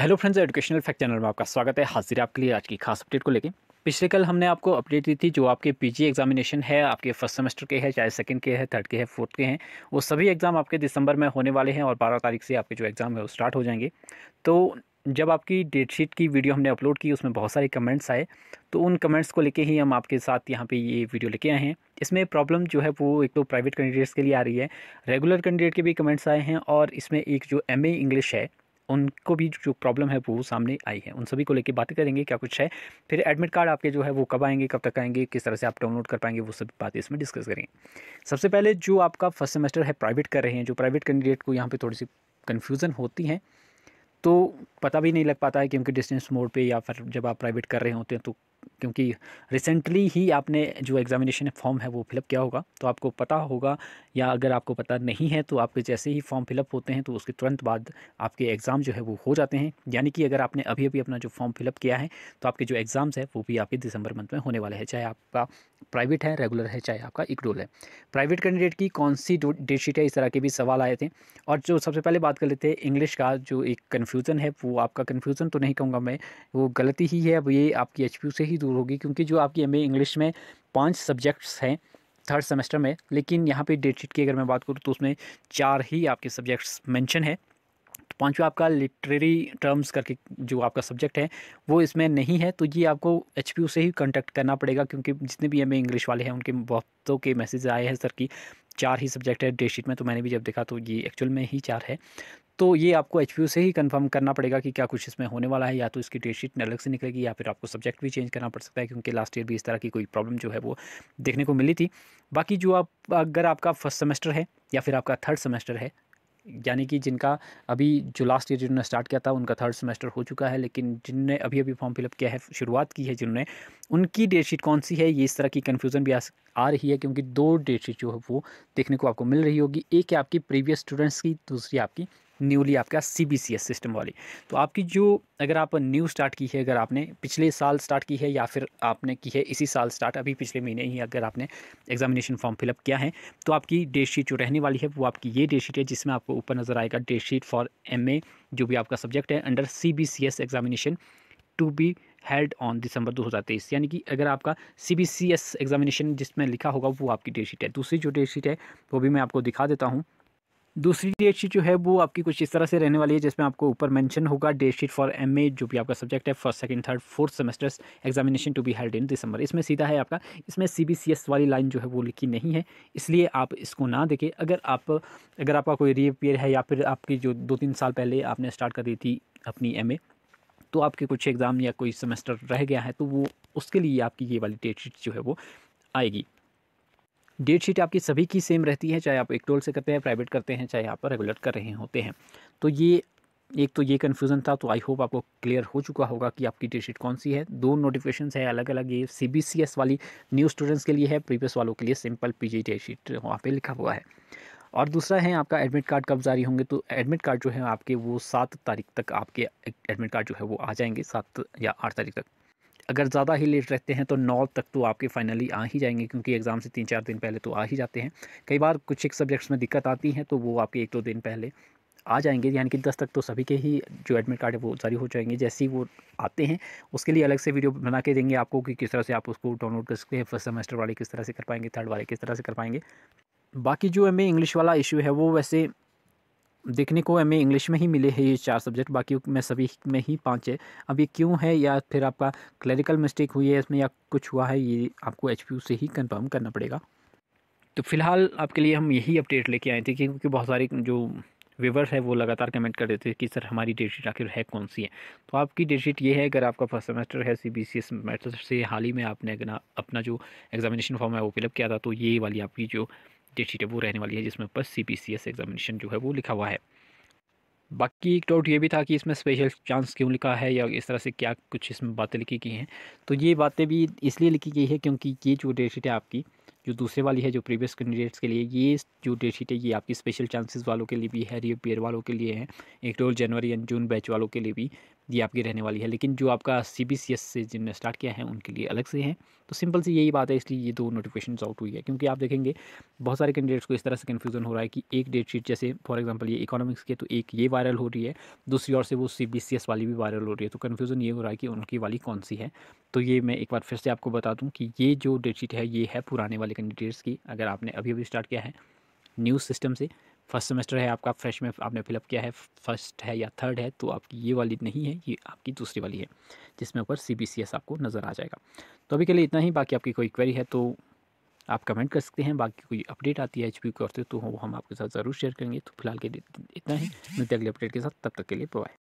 hello friends educational fact channel में आपका स्वागत है हाजिर आपके लिए आज की खास अपडेट को लेकर पिछले कल हमने आपको अपडेट दी थी जो आपके पीजी एग्जामिनेशन है आपके फर्स्ट सेमेस्टर के हैं चाहे सेकंड के हैं थर्ड के हैं फोर्थ के हैं वो सभी एग्ज़ाम आपके दिसंबर में होने वाले हैं और बारह तारीख से आपके जो एग्ज़ाम है वो स्टार्ट हो जाएंगे तो जब आपकी डेट शीट की वीडियो हमने अपलोड की उसमें बहुत सारे कमेंट्स आए तो उन कमेंट्स को लेके ही हम आपके साथ यहाँ पे ये वीडियो लेके आए हैं इसमें प्रॉब्लम जो है वो एक तो प्राइवेट कैंडिडेट्स के लिए आ रही है रेगुलर कैंडिडेट के भी कमेंट्स आए हैं और इसमें एक जो एम इंग्लिश है उनको भी जो प्रॉब्लम है वो सामने आई है उन सभी को लेकर बातें करेंगे क्या कुछ है फिर एडमिट कार्ड आपके जो है वो कब आएंगे कब तक आएंगे किस तरह से आप डाउनलोड कर पाएंगे वो सभी बातें इसमें डिस्कस करेंगे सबसे पहले जो आपका फर्स्ट सेमेस्टर है प्राइवेट कर रहे हैं जो प्राइवेट कैंडिडेट को यहाँ पर थोड़ी सी कन्फ्यूज़न होती है तो पता भी नहीं लग पाता है कि उनके डिस्टेंस मोड पे या फिर जब आप प्राइवेट कर रहे होते हैं तो क्योंकि रिसेंटली ही आपने जो एग्ज़ामिनेशन फॉर्म है वो फिलअप किया होगा तो आपको पता होगा या अगर आपको पता नहीं है तो आपके जैसे ही फॉर्म फिलअप होते हैं तो उसके तुरंत बाद आपके एग्ज़ाम जो है वो हो जाते हैं यानी कि अगर आपने अभी अभी अपना जो फॉर्म फिलअप किया है तो आपके जो एग्ज़ाम्स है वो भी आपके दिसंबर मंथ में होने वाले हैं चाहे आपका प्राइवेट है रेगुलर है चाहे आपका इकरोल है प्राइवेट कैंडिडेट की कौन सी डेट शीट है इस तरह के भी सवाल आए थे और जो सबसे पहले बात कर लेते हैं इंग्लिश का जो एक कन्फ्यूज़न है वो आपका कन्फ्यूज़न तो नहीं कहूँगा मैं वो गलती ही है अब ये आपकी एच से ही दूर होगी क्योंकि जो आपकी एम इंग्लिश में पाँच सब्जेक्ट्स हैं थर्ड सेमेस्टर में लेकिन यहाँ पे डेट शीट की अगर मैं बात करूँ तो उसमें चार ही आपके सब्जेक्ट्स मेंशन है तो पाँचवा आपका लिटरेरी टर्म्स करके जो आपका सब्जेक्ट है वो इसमें नहीं है तो ये आपको एच से ही कांटेक्ट करना पड़ेगा क्योंकि जितने भी एम इंग्लिश वाले हैं उनके बहुतों के मैसेज आए हैं सर कि चार ही सब्जेक्ट है डेट शीट में तो मैंने भी जब देखा तो ये एक्चुअल में ही चार है तो ये आपको एच से ही कंफर्म करना पड़ेगा कि क्या कुछ इसमें होने वाला है या तो इसकी डेट शीट अलग से निकलेगी या फिर आपको सब्जेक्ट भी चेंज करना पड़ सकता है क्योंकि लास्ट ईयर भी इस तरह की कोई प्रॉब्लम जो है वो देखने को मिली थी बाकी जो आप अगर आपका फर्स्ट सेमेस्टर है या फिर आपका थर्ड सेमेस्टर है यानी कि जिनका अभी जो लास्ट ईयर जिन्होंने स्टार्ट किया था उनका थर्ड सेमेस्टर हो चुका है लेकिन जिनने अभी अभी फॉर्म फिलअप किया है शुरुआत की है जिन्होंने उनकी डेट शीट कौन सी है ये इस तरह की कन्फ्यूज़न भी आ, आ रही है क्योंकि दो डेट शीट जो है वो देखने को आपको मिल रही होगी एक है आपकी प्रीवियस स्टूडेंट्स की दूसरी आपकी न्यूली आपका C B C S system वाली तो आपकी जो अगर आप न्यू स्टार्ट की है अगर आपने पिछले साल स्टार्ट की है या फिर आपने की है इसी साल स्टार्ट अभी पिछले महीने ही अगर आपने एग्जामिनेशन फॉर्म फिलअप किया है तो आपकी डेट शीट जो रहने वाली है वो आपकी ये डेट शीट है जिसमें आपको ऊपर नज़र आएगा डेट शीट फॉर एम जो भी आपका सब्जेक्ट है under C B C S examination to be held on December 2023 यानी कि अगर आपका C B C S examination जिसमें लिखा होगा वो आपकी डेट शीट है दूसरी जो डेट शीट है वो भी मैं आपको दिखा देता हूँ दूसरी डेट शीट जो है वो आपकी कुछ इस तरह से रहने वाली है जिसमें आपको ऊपर मेंशन होगा डेट शीट फॉर एम जो भी आपका सब्जेक्ट है first second third fourth semesters examination to be held in December इसमें सीधा है आपका इसमें सी वाली लाइन जो है वो लिखी नहीं है इसलिए आप इसको ना देखें अगर आप अगर आपका कोई रीअपियर है या फिर आपकी जो दो तीन साल पहले आपने स्टार्ट कर दी थी अपनी एम तो आपके कुछ एग्ज़ाम या कोई सेमेस्टर रह गया है तो वो उसके लिए आपकी ये वाली डेट शीट जो है वो आएगी डेट शीट आपकी सभी की सेम रहती है चाहे आप एक टोल से करते हैं प्राइवेट करते हैं चाहे आप रेगुलर कर रहे होते हैं तो ये एक तो ये कन्फ्यूज़न था तो आई होप आपको क्लियर हो चुका होगा कि आपकी डेट शीट कौन सी है दो नोटिफिकेशन है अलग अलग ये सी बी सी एस वाली न्यू स्टूडेंट्स के लिए है प्रीवियस वालों के लिए simple P G date sheet वहाँ पर लिखा हुआ है और दूसरा है आपका एडमिट कार्ड कब जारी होंगे तो एडमिट कार्ड जो है आपके वो सात तारीख तक आपके एडमिट कार्ड जो है वो आ जाएंगे सात या आठ तारीख तक अगर ज़्यादा ही लेट रहते हैं तो नौ तक तो आपके फाइनली आ ही जाएंगे क्योंकि एग्ज़ाम से तीन चार दिन पहले तो आ ही जाते हैं कई बार कुछ एक सब्जेक्ट्स में दिक्कत आती है तो वो आपके एक दो दिन पहले आ जाएंगे यानी कि दस तक तो सभी के ही जो एडमिट कार्ड है वो जारी हो जाएंगे जैसे ही वो आते हैं उसके लिए अलग से वीडियो बना के देंगे आपको कि किस तरह से आप उसको डाउनलोड कर सकते हैं फर्स्ट सेमेस्टर वाले किस तरह से कर पाएंगे थर्ड वाले किस तरह से कर पाएंगे बाकी जो हमें इंग्लिश वाला इशू है वो वैसे देखने को एम इंग्लिश में ही मिले हैं ये चार सब्जेक्ट बाकी में सभी में ही पाँच है अब ये क्यों है या फिर आपका क्लरिकल मिस्टेक हुई है इसमें या कुछ हुआ है ये आपको एच से ही कन्फर्म करना पड़ेगा तो फिलहाल आपके लिए हम यही अपडेट लेके आए थे क्योंकि बहुत सारे जो व्यूवर्स है वो लगातार कमेंट कर देते हैं कि सर हमारी डेट शीट आखिर है कौन सी है तो आपकी डेट शीट ये है अगर आपका फर्स्ट सेमेस्टर है C B C S method से हाल ही में आपने अपना जो एग्जामिनेशन फॉर्म है वो फिलअप किया था तो ये वाली आपकी जो डेटशीट है वो रहने वाली है जिसमें ऊपर C P C S examination जो है वो लिखा हुआ है बाकी एक डाउट ये भी था कि इसमें स्पेशल चांस क्यों लिखा है या इस तरह से क्या कुछ इसमें बातें लिखी गई हैं तो ये बातें भी इसलिए लिखी गई है क्योंकि ये जो डेटशीट है आपकी जो दूसरे वाली है जो प्रीवियस कैंडिडेट्स के लिए ये जो डेटशीट है ये आपकी स्पेशल चांसेस वालों के लिए भी है रिपेयर वालों के लिए है एक तो जनवरी एंड जून बैच वालों के लिए भी ये आपकी रहने वाली है लेकिन जो आपका सी बी सी एस से जिनने स्टार्ट किया है उनके लिए अलग से है तो सिंपल सी यही बात है इसलिए ये दो नोटिफिकेशन आउट हुई है क्योंकि आप देखेंगे बहुत सारे कैंडिडेट्स को इस तरह से कन्फ्यूजन हो रहा है कि एक डेट शीट जैसे फॉर एग्जाम्पल ये इकोनॉमिक्स की तो एक ये वायरल हो रही है दूसरी ओर से वो सी बी सी एस वाली भी वायरल हो रही है तो कन्फ्यूज़न ये हो रहा है कि उनकी वाली कौन सी है तो ये मैं एक बार फिर से आपको बता दूँ कि ये जो डेट शीट है ये है पुराने वाले कैंडिडेट्स की अगर आपने अभी अभी स्टार्ट किया है न्यूज़ सिस्टम से फर्स्ट सेमेस्टर है आपका फ्रेश में आपने फिलअप किया है फर्स्ट है या थर्ड है तो आपकी ये वाली नहीं है ये आपकी दूसरी वाली है जिसमें ऊपर सी बी सी एस आपको नज़र आ जाएगा तो अभी के लिए इतना ही बाकी आपकी कोई क्वेरी है तो आप कमेंट कर सकते हैं बाकी कोई अपडेट आती है एच पी करते तो वो हम आपके साथ ज़रूर शेयर करेंगे तो फिलहाल के लिए इतना ही मिलते अगले अपडेट के साथ तब तक के लिए बाय